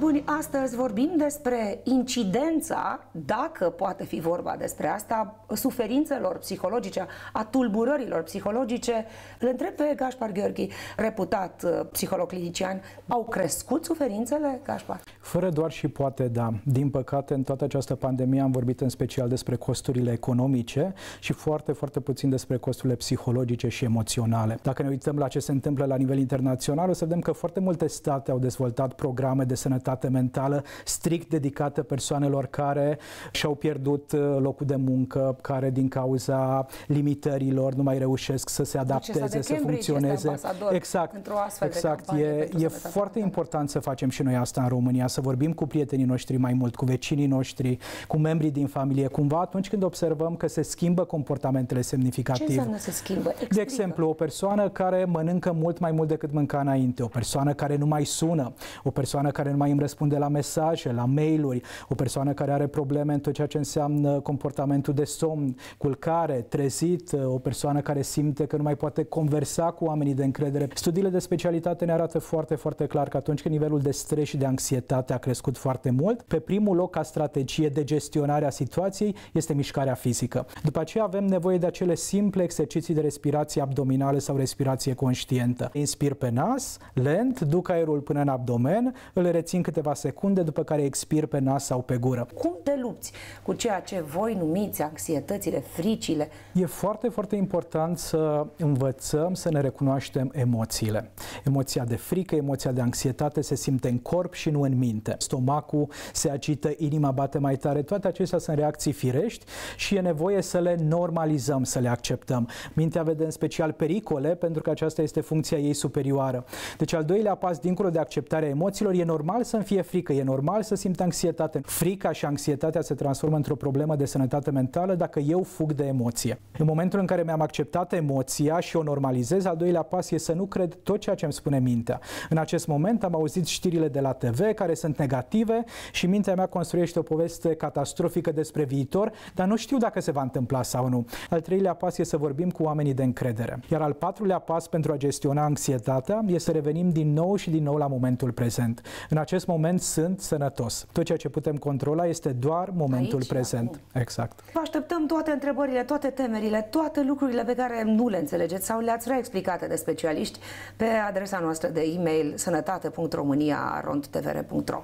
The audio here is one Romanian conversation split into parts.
buni, astăzi vorbim despre incidența, dacă poate fi vorba despre asta, suferințelor psihologice, a tulburărilor psihologice. Îl întreb pe Gașpar Gheorghi, reputat uh, psiholog clinician, au crescut suferințele, Gașpar? Fără doar și poate, da. Din păcate, în toată această pandemie am vorbit în special despre costurile economice și foarte, foarte puțin despre costurile psihologice și emoționale. Dacă ne uităm la ce se întâmplă la nivel internațional, o să vedem că foarte multe state au dezvoltat programe de sănătate sănătate mentală strict dedicată persoanelor care și-au pierdut uh, locul de muncă, care din cauza limitărilor nu mai reușesc să se deci adapteze, să funcționeze. Exact. Exact. E, e foarte important să facem și noi asta în România, să vorbim cu prietenii noștri mai mult, cu vecinii noștri, cu membrii din familie. Cumva atunci când observăm că se schimbă comportamentele semnificativ. Ce înseamnă se schimbă? Explică. De exemplu, o persoană care mănâncă mult mai mult decât mânca înainte, o persoană care nu mai sună, o persoană care nu mai răspunde la mesaje, la mail-uri, o persoană care are probleme în tot ceea ce înseamnă comportamentul de somn, culcare, trezit, o persoană care simte că nu mai poate conversa cu oamenii de încredere. Studiile de specialitate ne arată foarte, foarte clar că atunci când nivelul de stres și de anxietate a crescut foarte mult, pe primul loc ca strategie de gestionare a situației este mișcarea fizică. După aceea avem nevoie de acele simple exerciții de respirație abdominală sau respirație conștientă. Inspir pe nas, lent, duc aerul până în abdomen, îl rețin câteva secunde, după care expir pe nas sau pe gură. Cum te lupți cu ceea ce voi numiți anxietățile, fricile? E foarte, foarte important să învățăm să ne recunoaștem emoțiile. Emoția de frică, emoția de anxietate se simte în corp și nu în minte. Stomacul se agită, inima bate mai tare, toate acestea sunt reacții firești și e nevoie să le normalizăm, să le acceptăm. Mintea vede în special pericole pentru că aceasta este funcția ei superioară. Deci al doilea pas, dincolo de acceptarea emoțiilor, e normal să să-mi fie frică, e normal să simt anxietate. Frica și anxietatea se transformă într-o problemă de sănătate mentală dacă eu fug de emoție. În momentul în care mi-am acceptat emoția și o normalizez, al doilea pas e să nu cred tot ceea ce îmi spune mintea. În acest moment am auzit știrile de la TV care sunt negative și mintea mea construiește o poveste catastrofică despre viitor, dar nu știu dacă se va întâmpla sau nu. Al treilea pas e să vorbim cu oamenii de încredere. Iar al patrulea pas pentru a gestiona anxietatea e să revenim din nou și din nou la momentul prezent. În acest acest moment sunt sănătos. Tot ceea ce putem controla este doar momentul Aici, prezent. Acum. Exact. Vă așteptăm toate întrebările, toate temerile, toate lucrurile pe care nu le înțelegeți sau le-ați reexplicate de specialiști pe adresa noastră de e-mail sănătate.românia.rondtvr.ro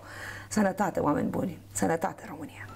Sănătate, oameni buni! Sănătate, România!